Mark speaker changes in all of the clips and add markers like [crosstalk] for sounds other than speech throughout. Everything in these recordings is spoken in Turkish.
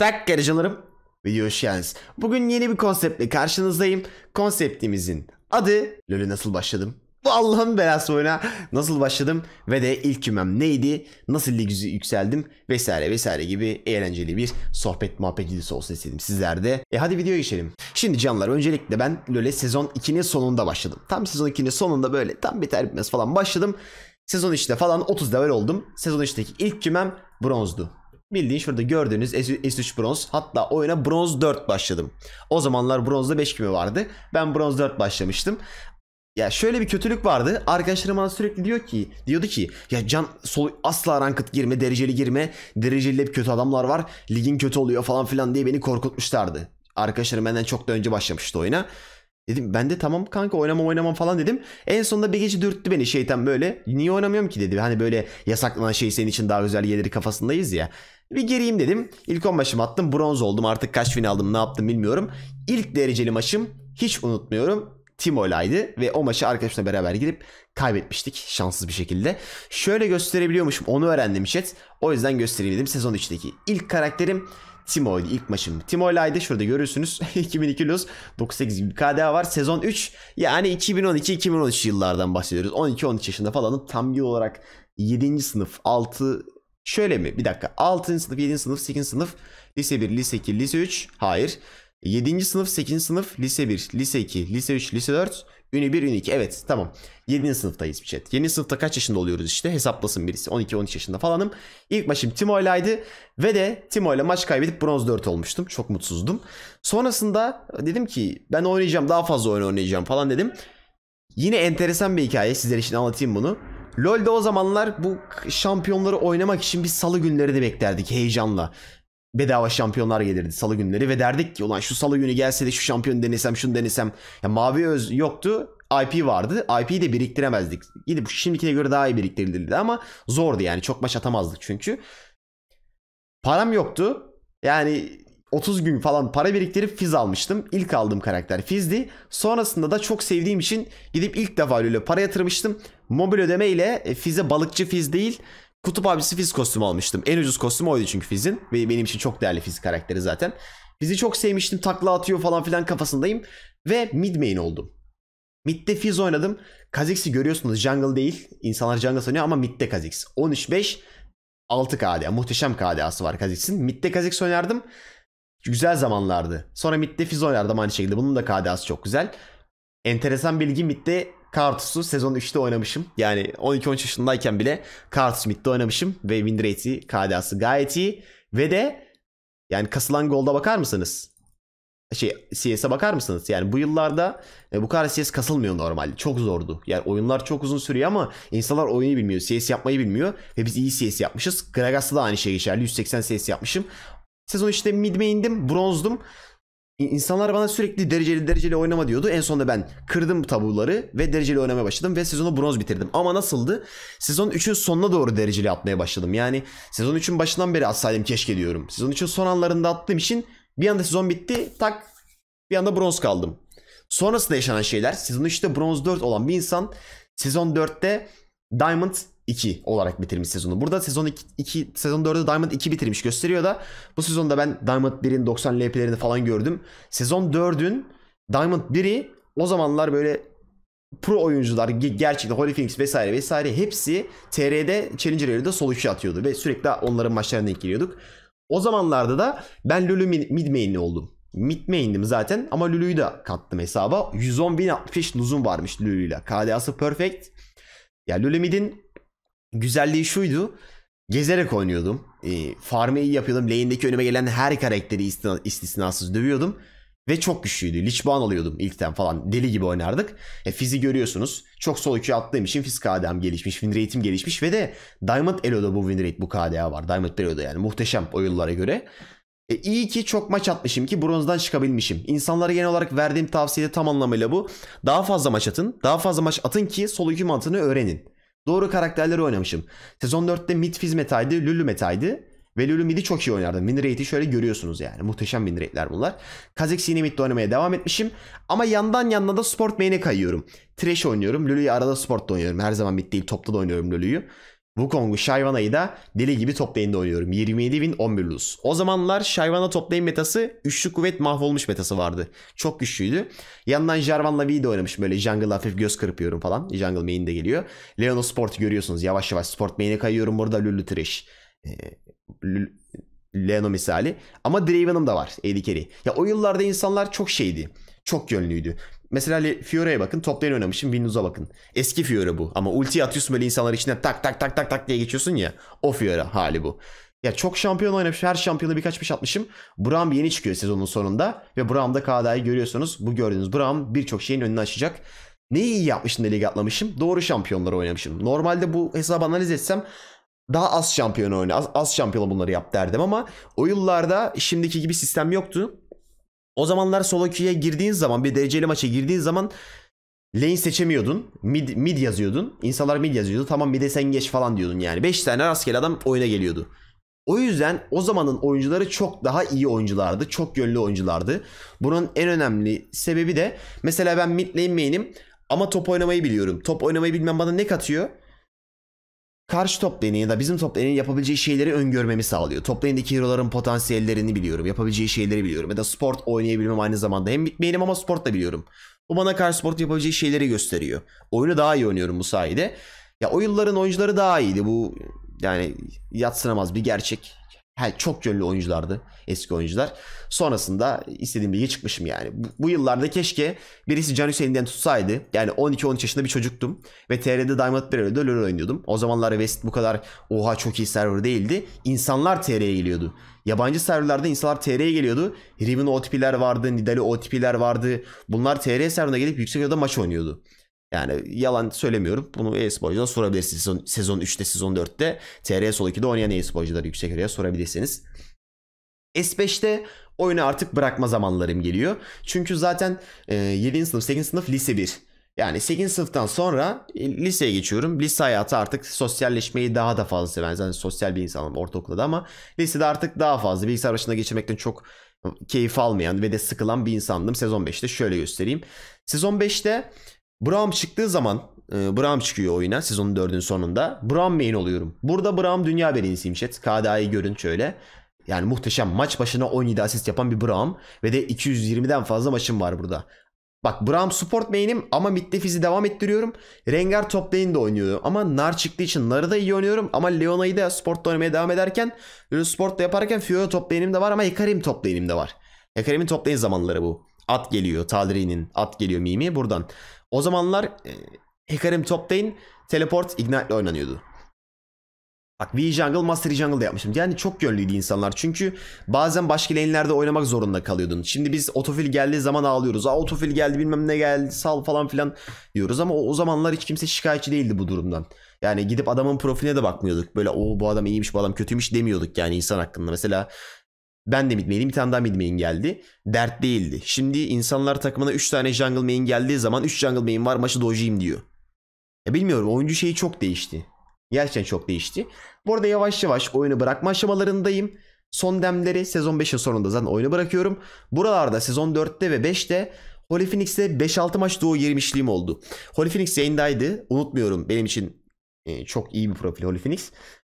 Speaker 1: Tak canlarım, Video hoş geldiniz. Bugün yeni bir konseptle karşınızdayım. Konseptimizin adı LoL'e nasıl başladım? Bu Allah'ın belası oyuna nasıl başladım ve de ilk kümem neydi? Nasıl lig yükseldim? Vesaire vesaire gibi eğlenceli bir sohbet muhabbet videosu olsun istedim sizlerde. E hadi video geçelim. Şimdi canlar öncelikle ben LoL'e sezon 2'nin sonunda başladım. Tam sezon 2'nin sonunda böyle tam biter bitmez falan başladım. Sezon 3'te falan 30 level oldum. Sezon 3'teki ilk kümem bronzdu. Bildiğin şurada gördüğünüz S3 bronz. Hatta oyuna bronz 4 başladım. O zamanlar bronzda 5 kimi vardı. Ben bronz 4 başlamıştım. Ya şöyle bir kötülük vardı. Arkadaşlarım bana sürekli diyor ki, diyordu ki ya Can sol asla ranked girme, dereceli girme. Dereceli hep kötü adamlar var. Ligin kötü oluyor falan filan diye beni korkutmuşlardı. Arkadaşlarım benden çok da önce başlamıştı oyuna. Dedim ben de tamam kanka oynamam oynamam falan dedim. En sonunda bir gece dürttü beni şeytan böyle. Niye oynamıyorum ki dedi. Hani böyle yasaklanan şey senin için daha güzel gelir kafasındayız ya. Bir gireyim dedim. İlk 10 maçımı attım. Bronz oldum. Artık kaç win aldım ne yaptım bilmiyorum. İlk dereceli maçım hiç unutmuyorum. Timo'laydı ve o maçı arkadaşımla beraber girip kaybetmiştik şanssız bir şekilde. Şöyle gösterebiliyormuşum onu öğrendim chat. O yüzden göstereyim dedim sezon 3'teki. ilk karakterim Timo'ydu ilk maçım. Timo'laydı şurada görüyorsunuz 2002 Los 98 gibi KDA var. Sezon 3 yani 2012-2013 yıllardan bahsediyoruz. 12-13 yaşında falanım tam yıl olarak 7. sınıf 6 Şöyle mi? Bir dakika. 6. sınıf, 7. sınıf, 8. sınıf, lise 1, lise 2, lise 3. Hayır. 7. sınıf, 8. sınıf, lise 1, lise 2, lise 3, lise 4, ünü 1, ünü 2. Evet tamam. 7. sınıftayız bir chat. 7. sınıfta kaç yaşında oluyoruz işte hesaplasın birisi. 12-13 yaşında falanım. İlk maçım Timo'ylaydı ve de Timo'yla maç kaybedip bronz 4 olmuştum. Çok mutsuzdum. Sonrasında dedim ki ben oynayacağım daha fazla oyun oynayacağım falan dedim. Yine enteresan bir hikaye sizler için anlatayım bunu. LoL'de o zamanlar bu şampiyonları oynamak için bir salı günleri de beklerdik heyecanla. Bedava şampiyonlar gelirdi salı günleri ve derdik ki ulan şu salı günü gelse de şu şampiyon denesem şunu denesem. Ya mavi öz yoktu IP vardı. IP'yi de biriktiremezdik. Gidip şimdikine göre daha iyi biriktirilirdi ama zordu yani çok maç atamazdık çünkü. Param yoktu. Yani 30 gün falan para biriktirip fiz almıştım. İlk aldığım karakter fizdi Sonrasında da çok sevdiğim için gidip ilk defa öyle para yatırmıştım. Mobil ödeme ile e, Fizz'e balıkçı fiz değil kutup abisi fiz kostümü almıştım. En ucuz kostüm oydu çünkü fizin Ve benim için çok değerli fiz karakteri zaten. Fizz'i çok sevmiştim takla atıyor falan filan kafasındayım. Ve mid main oldum. Mid'de fiz oynadım. Kha'Zix'i görüyorsunuz jungle değil. İnsanlar jungle sanıyor ama mid'de Kha'Zix. 13-5 6 KDA. Muhteşem KDA'sı var Kha'Zix'in. Mid'de Kha'Zix oynardım. Güzel zamanlardı. Sonra mid'de fiz oynardım aynı şekilde. Bunun da KDA'sı çok güzel. Enteresan bilgi mid'de Kartus'u sezon 3'te oynamışım. Yani 12-13 yaşındayken bile Kartus mid'de oynamışım. Ve win rate'i, KDA'sı gayet iyi. Ve de yani kasılan golda bakar mısınız? Şey CS'e bakar mısınız? Yani bu yıllarda e, bu kadar CS kasılmıyor normalde. Çok zordu. Yani oyunlar çok uzun sürüyor ama insanlar oyunu bilmiyor. CS yapmayı bilmiyor. Ve biz iyi CS yapmışız. Gragas'ta da aynı şey geçerli. 180 CS yapmışım. Sezon işte midme indim. Bronzdum. İnsanlar bana sürekli dereceli dereceli oynama diyordu. En sonunda ben kırdım tabuları ve dereceli oynamaya başladım ve sezonu bronz bitirdim. Ama nasıldı? Sezon 3'ün sonuna doğru dereceli atmaya başladım. Yani sezon 3'ün başından beri atsaydım keşke diyorum. Sezon 3'ün son anlarında attığım için bir anda sezon bitti tak bir anda bronz kaldım. Sonrasında yaşanan şeyler sezon 3'te bronz 4 olan bir insan sezon 4'te Diamond 2 olarak bitirmiş sezonu. Burada sezon 2, 2 sezon 4'ü Diamond 2 bitirmiş gösteriyor da bu sezonda ben Diamond 1'in 90 LP'lerini falan gördüm. Sezon 4'ün Diamond 1'i o zamanlar böyle pro oyuncular gerçekten Holy Phoenix vesaire vesaire hepsi TR'de Challenger yarıda sol üçü atıyordu ve sürekli onların maçlarına denk geliyorduk. O zamanlarda da ben Lulu mid main'li oldum. Mid main'dim zaten ama Lulu'yu da kattım hesaba. 110.065 luzum varmış Lulu'yla. KDA'sı perfect. Ya yani Lulu mid'in güzelliği şuydu. Gezerek oynuyordum. E, farm'ı yapıyordum. Lane'deki önüme gelen her karakteri istisnasız dövüyordum. Ve çok güçlüydü. Lichban alıyordum ilkten falan. Deli gibi oynardık. E, fizi görüyorsunuz. Çok sol ikiye attığım için fiz KDA'm gelişmiş. Win rate'im gelişmiş. Ve de Diamond Elo'da bu win rate bu KDA var. Diamond Elo'da yani. Muhteşem o yıllara göre. E, iyi ki çok maç atmışım ki bronzdan çıkabilmişim. İnsanlara genel olarak verdiğim tavsiye tam anlamıyla bu. Daha fazla maç atın. Daha fazla maç atın ki sol hüküm mantığını öğrenin. Doğru karakterleri oynamışım. Sezon 4'te mid fiz metaydı, lülü metaydı. Ve Lulu midi çok iyi oynardım. Win rate'i şöyle görüyorsunuz yani. Muhteşem win rate'ler bunlar. Kazek yine midde oynamaya devam etmişim. Ama yandan yanına da sport main'e kayıyorum. Trash oynuyorum. Lulu'yu arada sportta oynuyorum. Her zaman mid değil topta da oynuyorum Lulu'yu. Wukong'u Shyvana'yı da deli gibi top lane'de oynuyorum. 27 win 11 lose. O zamanlar Shyvana top lane metası üçlü kuvvet mahvolmuş metası vardı. Çok güçlüydü. Yandan Jarvan'la V'de oynamış böyle jungle hafif göz kırpıyorum falan. Jungle main de geliyor. Leono sport görüyorsunuz yavaş yavaş Sport main'e kayıyorum burada Lulu Thresh. Ee, Leono misali. Ama Draven'ım da var Edikeri. Ya o yıllarda insanlar çok şeydi. Çok yönlüydü. Mesela Fiore'ye bakın. Toplayın oynamışım. Windows'a bakın. Eski Fiore bu. Ama ulti atıyorsun böyle insanlar içine tak tak tak tak tak diye geçiyorsun ya. O Fiore hali bu. Ya çok şampiyon oynamış. Her şampiyonu birkaç piş atmışım. Bram yeni çıkıyor sezonun sonunda. Ve Bram'da KDA'yı görüyorsunuz. Bu gördüğünüz Bram birçok şeyin önünü açacak. Neyi iyi yapmışım da lig atlamışım? Doğru şampiyonları oynamışım. Normalde bu hesabı analiz etsem daha az şampiyon oyna, az, az şampiyonla bunları yap derdim ama o yıllarda şimdiki gibi sistem yoktu. O zamanlar solo queue'ye girdiğin zaman bir dereceli maça girdiğin zaman lane seçemiyordun. Mid, mid yazıyordun. İnsanlar mid yazıyordu. Tamam mid'e sen geç falan diyordun yani. 5 tane rastgele adam oyuna geliyordu. O yüzden o zamanın oyuncuları çok daha iyi oyunculardı. Çok yönlü oyunculardı. Bunun en önemli sebebi de mesela ben mid lane main'im ama top oynamayı biliyorum. Top oynamayı bilmem bana ne katıyor? karşı top lane'in ya da bizim top lane'in yapabileceği şeyleri öngörmemi sağlıyor. Top lane'deki hero'ların potansiyellerini biliyorum. Yapabileceği şeyleri biliyorum. Ya da sport oynayabilmem aynı zamanda. Hem bitmeyelim ama sport da biliyorum. Bu bana karşı sport yapabileceği şeyleri gösteriyor. Oyunu daha iyi oynuyorum bu sayede. Ya o yılların oyuncuları daha iyiydi. Bu yani yatsınamaz bir gerçek. He, çok yönlü oyunculardı eski oyuncular. Sonrasında istediğim lige çıkmışım yani. Bu, bu yıllarda keşke birisi Can Hüseyin'den tutsaydı. Yani 12-13 yaşında bir çocuktum. Ve TR'de Diamond Barrel'de LoL oynuyordum. O zamanlar West bu kadar oha çok iyi server değildi. İnsanlar TR'ye geliyordu. Yabancı serverlarda insanlar TR'ye geliyordu. Riven OTP'ler vardı, Nidali OTP'ler vardı. Bunlar TR serverına gelip yüksek odada maç oynuyordu. Yani yalan söylemiyorum. Bunu e-sporcudan sorabilirsiniz. Sezon, sezon 3'te, sezon 4'te TR Sol 2'de oynayan e-sporcular yüksek oraya sorabilirsiniz. S5'te oyunu artık bırakma zamanlarım geliyor. Çünkü zaten e, 7. sınıf, 8. sınıf lise 1. Yani 8. sınıftan sonra e, liseye geçiyorum. Lise hayatı artık sosyalleşmeyi daha da fazla seven. Zaten sosyal bir insanım ortaokulda da ama lisede artık daha fazla bilgisayar başında geçirmekten çok keyif almayan ve de sıkılan bir insandım. Sezon 5'te şöyle göstereyim. Sezon 5'te Braum çıktığı zaman e, Braum çıkıyor oyuna sezonun dördün sonunda. Braum main oluyorum. Burada Braum dünya birincisiyim chat. KDA'yı görün şöyle. Yani muhteşem maç başına 17 asist yapan bir Braum. Ve de 220'den fazla maçım var burada. Bak Braum support main'im ama mid defizi devam ettiriyorum. Rengar top lane oynuyorum. Ama Nar çıktığı için Nar'ı da iyi oynuyorum. Ama Leona'yı da sportta oynamaya devam ederken sport da yaparken Fiora top lane'im de var ama Hikarim top lane'im de var. Hikarim'in top lane zamanları bu. At geliyor Talri'nin at geliyor mimi buradan. O zamanlar e, Hikarim Toptain Teleport Ignite ile oynanıyordu. Bak V Jungle Master Jungle da yapmıştım. Yani çok yönlüydü insanlar. Çünkü bazen başka lane'lerde oynamak zorunda kalıyordun. Şimdi biz otofil geldiği zaman ağlıyoruz. Aa otofil geldi bilmem ne geldi sal falan filan diyoruz. Ama o, o zamanlar hiç kimse şikayetçi değildi bu durumdan. Yani gidip adamın profiline de bakmıyorduk. Böyle o bu adam iyiymiş bu adam kötüymüş demiyorduk yani insan hakkında. Mesela ben de mid bir tane daha midmeyin geldi. Dert değildi. Şimdi insanlar takımına 3 tane jungle main geldiği zaman 3 jungle main var maçı dojiyim diyor. Ya e bilmiyorum oyuncu şeyi çok değişti. Gerçekten çok değişti. Bu arada yavaş yavaş oyunu bırakma aşamalarındayım. Son demleri sezon 5'in sonunda zaten oyunu bırakıyorum. Buralarda sezon 4'te ve 5'te Holy Phoenix'te 5-6 maç doğu yermişliğim oldu. Holy Phoenix yayındaydı. Unutmuyorum benim için e, çok iyi bir profil Holy Phoenix.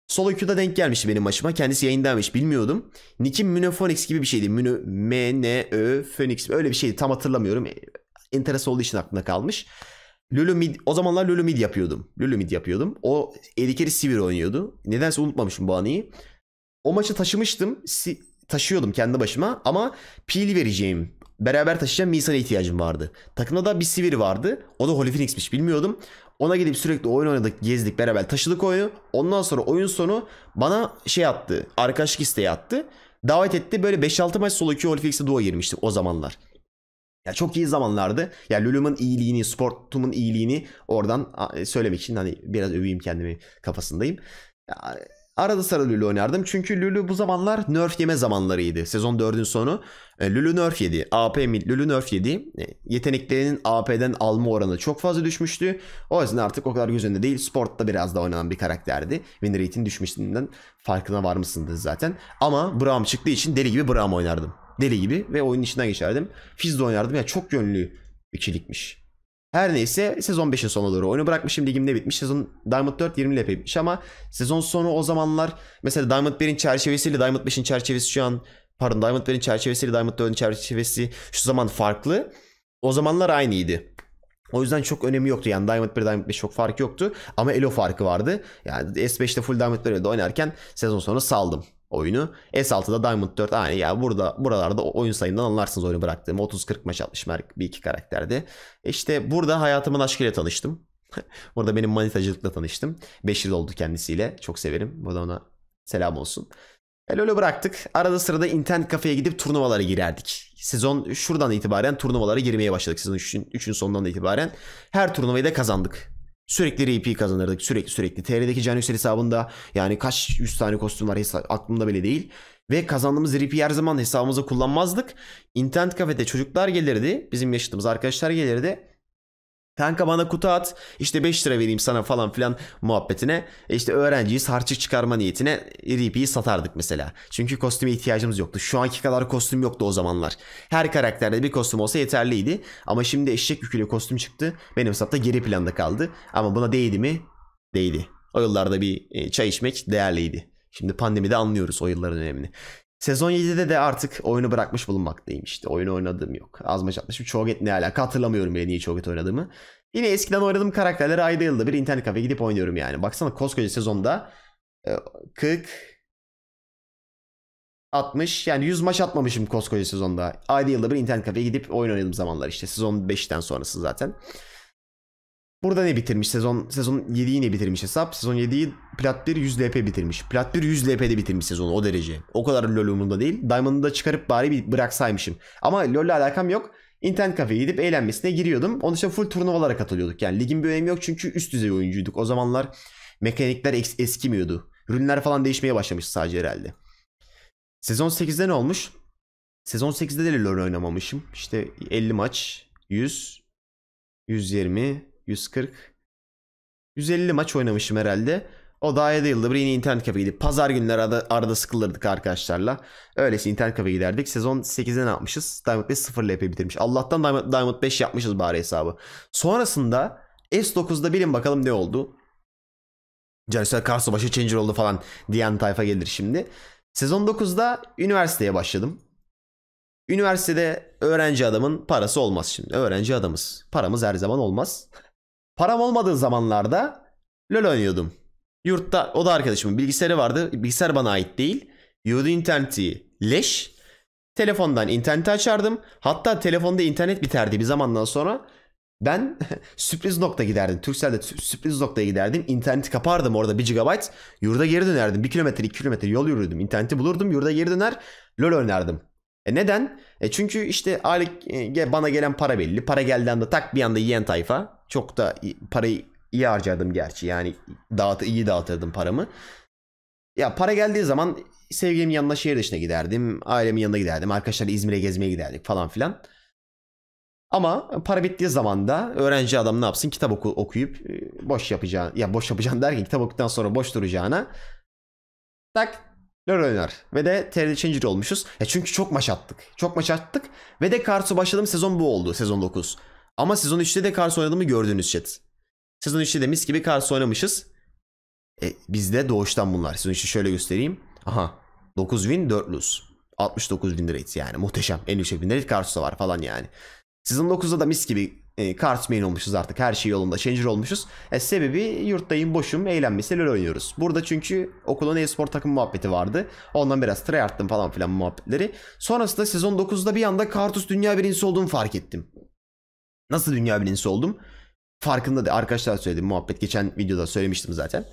Speaker 1: Solo Q'da denk gelmiş benim maçıma. Kendisi yayındaymış bilmiyordum. Nick'im Minophonix gibi bir şeydi. Mino, M, N, Ö, Phoenix öyle bir şeydi. Tam hatırlamıyorum. Enteresan olduğu için aklımda kalmış. Lulu o zamanlar Lulu yapıyordum. Lulu yapıyordum. O Elikeri Sivir oynuyordu. Nedense unutmamışım bu anıyı. O maçı taşımıştım. Si, taşıyordum kendi başıma ama pil vereceğim. Beraber taşıyacağım Misan'a ihtiyacım vardı. Takımda da bir Sivir vardı. O da Holy Phoenix'miş bilmiyordum. Ona gidip sürekli oyun oynadık, gezdik beraber taşıdık oyunu. Ondan sonra oyun sonu bana şey attı. Arkadaşlık isteği attı. Davet etti. Böyle 5-6 maç solo queue Olfix'e duo girmiştik o zamanlar. Ya çok iyi zamanlardı. Ya Lulum'un iyiliğini, Sportum'un iyiliğini oradan söylemek için hani biraz öveyim kendimi kafasındayım. Ya, Arada sıra Lulu oynardım çünkü Lulu bu zamanlar nerf yeme zamanlarıydı. Sezon 4'ün sonu e, Lulu nerf yedi. AP mid Lulu nerf yedi. E, yeteneklerinin AP'den alma oranı çok fazla düşmüştü. O yüzden artık o kadar göz önünde değil. Sport'ta biraz da oynanan bir karakterdi. Win rate'in düşmüşlüğünden farkına varmışsındı zaten. Ama Braum çıktığı için deli gibi Braum oynardım. Deli gibi ve oyunun içinden geçerdim. Fizz de oynardım. Yani çok yönlü bir ikilikmiş. Her neyse sezon 5'in sonuna doğru oyunu bırakmışım ligimde bitmiş. Sezon Diamond 4 20 ile bitmiş ama sezon sonu o zamanlar mesela Diamond 1'in çerçevesiyle Diamond 5'in çerçevesi şu an pardon Diamond 1'in çerçevesiyle Diamond 4'ün çerçevesi şu zaman farklı. O zamanlar aynıydı. O yüzden çok önemi yoktu yani Diamond 1 Diamond 5 çok fark yoktu ama elo farkı vardı. Yani S5'te full Diamond 1 oynarken sezon sonu saldım oyunu. S6'da Diamond 4 aynı ya burada buralarda oyun sayından anlarsınız oyunu bıraktığımı. 30-40 maç atmışım bir iki karakterdi. İşte burada hayatımın aşkıyla tanıştım. [laughs] burada benim manitacılıkla tanıştım. 5 yıl oldu kendisiyle. Çok severim. Burada ona selam olsun. El öyle bıraktık. Arada sırada internet kafeye gidip turnuvalara girerdik. Sezon şuradan itibaren turnuvalara girmeye başladık. Sezon 3'ün sonundan itibaren her turnuvayı da kazandık. Sürekli RP kazanırdık. Sürekli sürekli. TR'deki Can Yüksel hesabında yani kaç yüz tane kostüm var hesa- aklımda bile değil. Ve kazandığımız RP'yi her zaman hesabımıza kullanmazdık. İnternet kafede çocuklar gelirdi. Bizim yaşadığımız arkadaşlar gelirdi. Kanka bana kutu at işte 5 lira vereyim sana falan filan muhabbetine e işte öğrenciyiz harçı çıkarma niyetine RP'yi satardık mesela. Çünkü kostüme ihtiyacımız yoktu. Şu anki kadar kostüm yoktu o zamanlar. Her karakterde bir kostüm olsa yeterliydi. Ama şimdi eşek yüküyle kostüm çıktı. Benim hesapta geri planda kaldı. Ama buna değdi mi? Değdi. O yıllarda bir e, çay içmek değerliydi. Şimdi pandemide anlıyoruz o yılların önemini. Sezon 7'de de artık oyunu bırakmış bulunmaktayım işte. Oyunu oynadığım yok. Az maç atmışım. Çoget ne alaka hatırlamıyorum bile niye Çoget oynadığımı. Yine eskiden oynadığım karakterleri ayda yılda bir internet kafeye gidip oynuyorum yani. Baksana koskoca sezonda 40 e, 60 yani 100 maç atmamışım koskoca sezonda. Ayda yılda bir internet kafeye gidip oyun oynadığım zamanlar işte. Sezon 5'ten sonrası zaten. Burada ne bitirmiş? Sezon sezon 7'yi ne bitirmiş hesap? Sezon 7'yi Plat 1 100 LP bitirmiş. Plat 1 100 LP'de bitirmiş sezonu o derece. O kadar LoL umurumda değil. Diamond'ı da çıkarıp bari bir bıraksaymışım. Ama LoL'le alakam yok. İnternet kafeye gidip eğlenmesine giriyordum. Onun için full turnuvalara katılıyorduk. Yani ligin bir önemi yok çünkü üst düzey oyuncuyduk. O zamanlar mekanikler es- eskimiyordu. Rünler falan değişmeye başlamış sadece herhalde. Sezon 8'de ne olmuş? Sezon 8'de de LoL oynamamışım. İşte 50 maç, 100, 120, 140. 150 maç oynamışım herhalde. O da ayda yılda bir yine internet kafe gidip pazar günleri arada, arada sıkılırdık arkadaşlarla. Öylesi internet kafe giderdik. Sezon 8'de ne yapmışız? Diamond 5 0 LP bitirmiş. Allah'tan Diamond, Diamond 5 yapmışız bari hesabı. Sonrasında S9'da bilin bakalım ne oldu. Canisel Karsu başı changer oldu falan diyen tayfa gelir şimdi. Sezon 9'da üniversiteye başladım. Üniversitede öğrenci adamın parası olmaz şimdi. Öğrenci adamız. Paramız her zaman olmaz. Param olmadığı zamanlarda LoL oynuyordum. Yurtta o da arkadaşımın bilgisayarı vardı. Bilgisayar bana ait değil. Yurdu interneti leş. Telefondan interneti açardım. Hatta telefonda internet biterdi bir zamandan sonra. Ben [laughs] sürpriz nokta giderdim. Turkcell'de sürpriz noktaya giderdim. İnterneti kapardım orada 1 GB. Yurda geri dönerdim. 1 kilometre 2 kilometre yol yürürdüm. İnterneti bulurdum. Yurda geri döner. LoL oynardım. E neden? E çünkü işte aile bana gelen para belli. Para geldiği anda tak bir anda yiyen tayfa. Çok da parayı iyi harcadım gerçi. Yani dağıt, iyi dağıtırdım paramı. Ya para geldiği zaman sevgilimin yanına şehir dışına giderdim. Ailemin yanına giderdim. Arkadaşlarla İzmir'e gezmeye giderdik falan filan. Ama para bittiği zaman da öğrenci adam ne yapsın? Kitap oku, okuyup e, boş yapacağını, ya boş yapacağını derken kitap okuduktan sonra boş duracağına tak oynar. Ve de TRL Challenger olmuşuz. E çünkü çok maç attık. Çok maç attık. Ve de karsı başladığım sezon bu oldu. Sezon 9. Ama sezon 3'te de Karsu oynadığımı gördünüz chat. Sezon 3'te de mis gibi Karsu oynamışız. E, bizde doğuştan bunlar. Sezon 3'ü şöyle göstereyim. Aha. 9 win 4 lose. 69 bin rate yani muhteşem. En yüksek bin rate Karsu'da var falan yani. Sezon 9'da da mis gibi e, Cardsman olmuşuz artık. Her şey yolunda. Changer olmuşuz. E, sebebi yurttayım boşum. Eğlenmesi LoL oynuyoruz. Burada çünkü okulun e-spor takım muhabbeti vardı. Ondan biraz tryhard'dım falan filan muhabbetleri. Sonrasında sezon 9'da bir anda Kartus dünya birincisi olduğumu fark ettim. Nasıl dünya birincisi oldum? Farkında da arkadaşlar söyledim muhabbet. Geçen videoda söylemiştim zaten.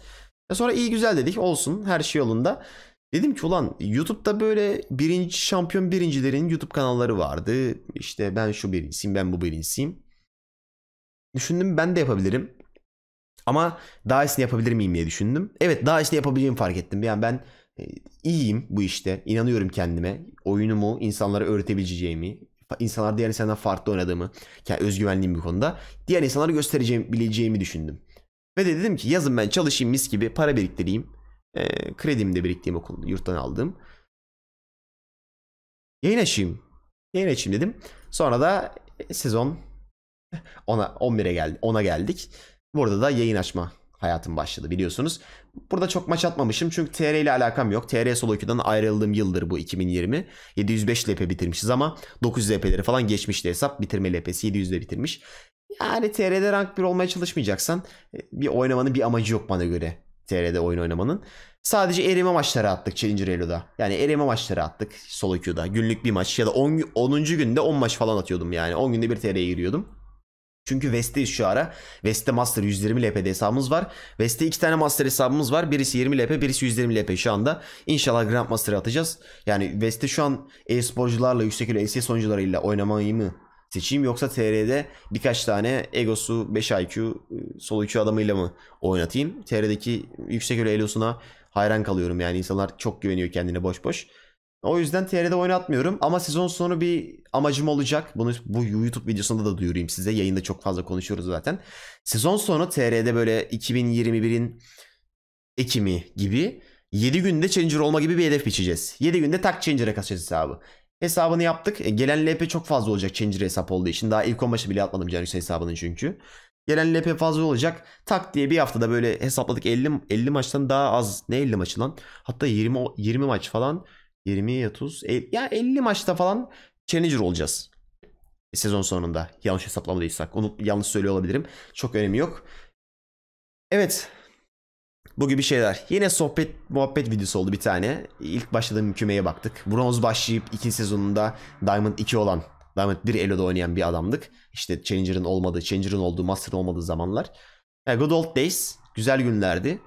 Speaker 1: E sonra iyi güzel dedik olsun her şey yolunda. Dedim ki ulan YouTube'da böyle birinci şampiyon birincilerin YouTube kanalları vardı. İşte ben şu birincisiyim ben bu birincisiyim düşündüm ben de yapabilirim. Ama daha iyisini yapabilir miyim diye düşündüm. Evet daha iyisini yapabileceğimi fark ettim. Yani ben e, iyiyim bu işte. İnanıyorum kendime. Oyunumu insanlara öğretebileceğimi, insanlar diğer insanlardan farklı oynadığımı, yani özgüvenliğim bir konuda diğer insanlara göstereceğim, bileceğimi düşündüm. Ve de dedim ki yazın ben çalışayım mis gibi para biriktireyim. E, kredimi de biriktireyim okul yurttan aldım. Yayın açayım. Yayın açayım dedim. Sonra da e, sezon ona 11'e geldi. ona geldik. Burada da yayın açma hayatım başladı biliyorsunuz. Burada çok maç atmamışım çünkü TR ile alakam yok. TR Solo 2'den ayrıldığım yıldır bu 2020. 705 LP bitirmişiz ama 900 LP'leri falan geçmişti hesap. Bitirme LP'si 700'de bitirmiş. Yani TR'de rank 1 olmaya çalışmayacaksan e, bir oynamanın bir amacı yok bana göre. TR'de oyun oynamanın. Sadece erime maçları attık Challenger Elo'da. Yani erime maçları attık Solo Q'da. Günlük bir maç ya da 10. 10. günde 10 maç falan atıyordum yani. 10 günde bir TR'ye giriyordum. Çünkü Vest'teyiz şu ara. Vest'te Master 120 LP'de hesabımız var. Vest'te iki tane Master hesabımız var. Birisi 20 LP, birisi 120 LP şu anda. İnşallah Grand Master atacağız. Yani Vest'te şu an e-sporcularla, yüksek elo ECS oyuncularıyla oynamayı mı seçeyim yoksa TR'de birkaç tane Egosu 5 IQ e, sol 3 adamıyla mı oynatayım? TR'deki yüksek elo elosuna hayran kalıyorum yani insanlar çok güveniyor kendine boş boş. O yüzden TR'de oynatmıyorum ama sezon sonu bir amacım olacak. Bunu bu YouTube videosunda da duyurayım size. Yayında çok fazla konuşuyoruz zaten. Sezon sonu TR'de böyle 2021'in Ekim'i gibi 7 günde Challenger olma gibi bir hedef biçeceğiz. 7 günde tak Challenger'a kasacağız hesabı. Hesabını yaptık. E, gelen LP çok fazla olacak Challenger hesap olduğu için. Daha ilk 15'i bile atmadım Canis hesabının çünkü. Gelen LP fazla olacak. Tak diye bir haftada böyle hesapladık 50 50 maçtan daha az. Ne 50 maçı lan? Hatta 20 20 maç falan 20 ya 30. El, ya 50 maçta falan challenger olacağız. E, sezon sonunda. Yanlış hesaplamadıysak. Onu yanlış söylüyor olabilirim. Çok önemi yok. Evet. Bu gibi şeyler. Yine sohbet muhabbet videosu oldu bir tane. İlk başladığım kümeye baktık. bronze başlayıp ikinci sezonunda Diamond 2 olan Diamond 1 Elo'da oynayan bir adamdık. İşte Challenger'ın olmadığı, Challenger'ın olduğu, Master'ın olmadığı zamanlar. Yani good old days. Güzel günlerdi.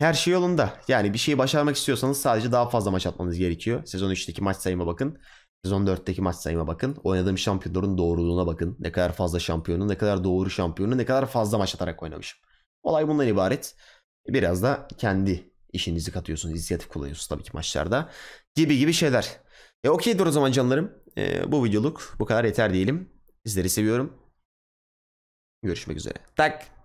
Speaker 1: Her şey yolunda. Yani bir şeyi başarmak istiyorsanız sadece daha fazla maç atmanız gerekiyor. Sezon 3'teki maç sayıma bakın. Sezon 4'teki maç sayıma bakın. Oynadığım şampiyonların doğruluğuna bakın. Ne kadar fazla şampiyonu, ne kadar doğru şampiyonu, ne kadar fazla maç atarak oynamışım. Olay bundan ibaret. Biraz da kendi işinizi katıyorsunuz. inisiyatif kullanıyorsunuz tabii ki maçlarda. Gibi gibi şeyler. E okeydir o zaman canlarım. E, bu videoluk bu kadar yeter diyelim. Sizleri seviyorum. Görüşmek üzere. Tak.